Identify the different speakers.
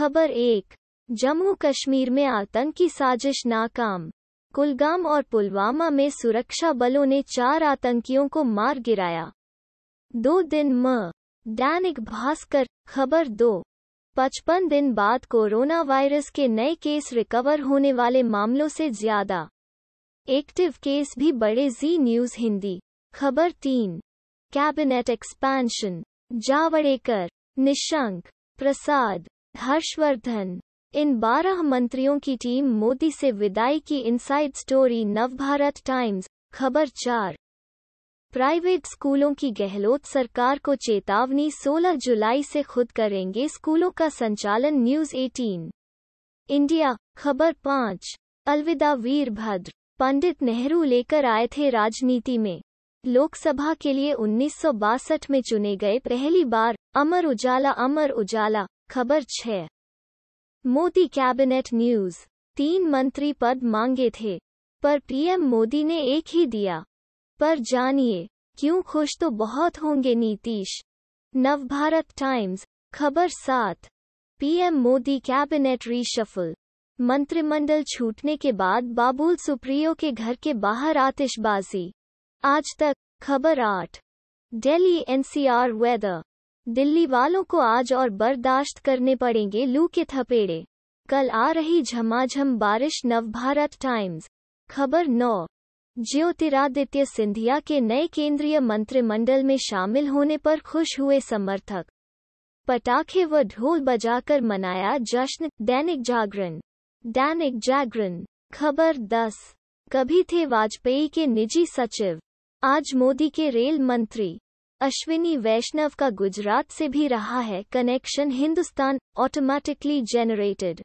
Speaker 1: खबर एक जम्मू कश्मीर में आतंकी साजिश नाकाम कुलगाम और पुलवामा में सुरक्षा बलों ने चार आतंकियों को मार गिराया दो दिन म दैनिक भास्कर खबर दो पचपन दिन बाद कोरोना वायरस के नए केस रिकवर होने वाले मामलों से ज्यादा एक्टिव केस भी बड़े जी न्यूज हिंदी खबर तीन कैबिनेट एक्सपेंशन जावड़ेकर निशंक प्रसाद हर्षवर्धन इन बारह मंत्रियों की टीम मोदी से विदाई की इनसाइड स्टोरी नवभारत टाइम्स खबर चार प्राइवेट स्कूलों की गहलोत सरकार को चेतावनी 16 जुलाई से खुद करेंगे स्कूलों का संचालन न्यूज 18 इंडिया खबर पाँच अलविदा वीरभद्र पंडित नेहरू लेकर आए थे राजनीति में लोकसभा के लिए उन्नीस में चुने गए पहली बार अमर उजाला अमर उजाला खबर छः मोदी कैबिनेट न्यूज तीन मंत्री पद मांगे थे पर पीएम मोदी ने एक ही दिया पर जानिए क्यों खुश तो बहुत होंगे नीतीश नवभारत टाइम्स खबर सात पीएम मोदी कैबिनेट रीशफल मंत्रिमंडल छूटने के बाद बाबुल सुप्रियो के घर के बाहर आतिशबाजी आज तक खबर आठ दिल्ली एनसीआर वेदर दिल्ली वालों को आज और बर्दाश्त करने पड़ेंगे लू के थपेड़े कल आ रही झमाझम बारिश नवभारत टाइम्स खबर नौ ज्योतिरादित्य सिंधिया के नए केंद्रीय मंत्रिमंडल में शामिल होने पर खुश हुए समर्थक पटाखे व ढोल बजाकर मनाया जश्न दैनिक जागरण दैनिक जागरण खबर दस कभी थे वाजपेयी के निजी सचिव आज मोदी के रेल मंत्री अश्विनी वैष्णव का गुजरात से भी रहा है कनेक्शन हिंदुस्तान ऑटोमेटिकली जेनरेटेड